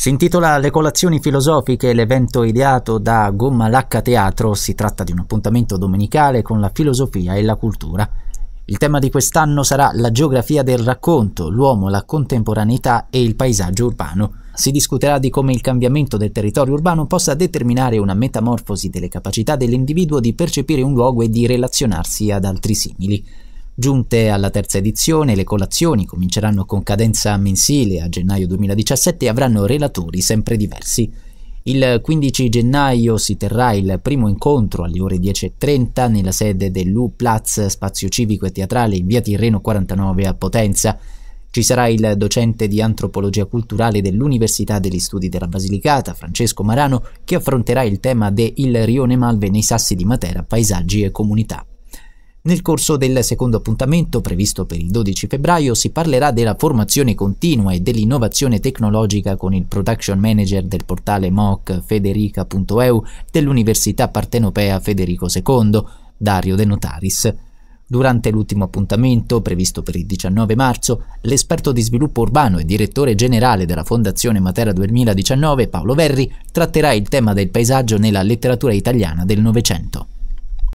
Si intitola Le colazioni filosofiche, l'evento ideato da Gomma Lacca Teatro, si tratta di un appuntamento domenicale con la filosofia e la cultura. Il tema di quest'anno sarà la geografia del racconto, l'uomo, la contemporaneità e il paesaggio urbano. Si discuterà di come il cambiamento del territorio urbano possa determinare una metamorfosi delle capacità dell'individuo di percepire un luogo e di relazionarsi ad altri simili. Giunte alla terza edizione, le colazioni cominceranno con cadenza mensile a gennaio 2017 e avranno relatori sempre diversi. Il 15 gennaio si terrà il primo incontro alle ore 10.30 nella sede dell'U Platz Spazio Civico e Teatrale in via Tirreno 49 a Potenza. Ci sarà il docente di antropologia culturale dell'Università degli Studi della Basilicata, Francesco Marano, che affronterà il tema de Il rione Malve nei sassi di Matera, paesaggi e comunità. Nel corso del secondo appuntamento, previsto per il 12 febbraio, si parlerà della formazione continua e dell'innovazione tecnologica con il production manager del portale MOOC federica.eu dell'Università Partenopea Federico II, Dario De Notaris. Durante l'ultimo appuntamento, previsto per il 19 marzo, l'esperto di sviluppo urbano e direttore generale della Fondazione Matera 2019, Paolo Verri, tratterà il tema del paesaggio nella letteratura italiana del Novecento.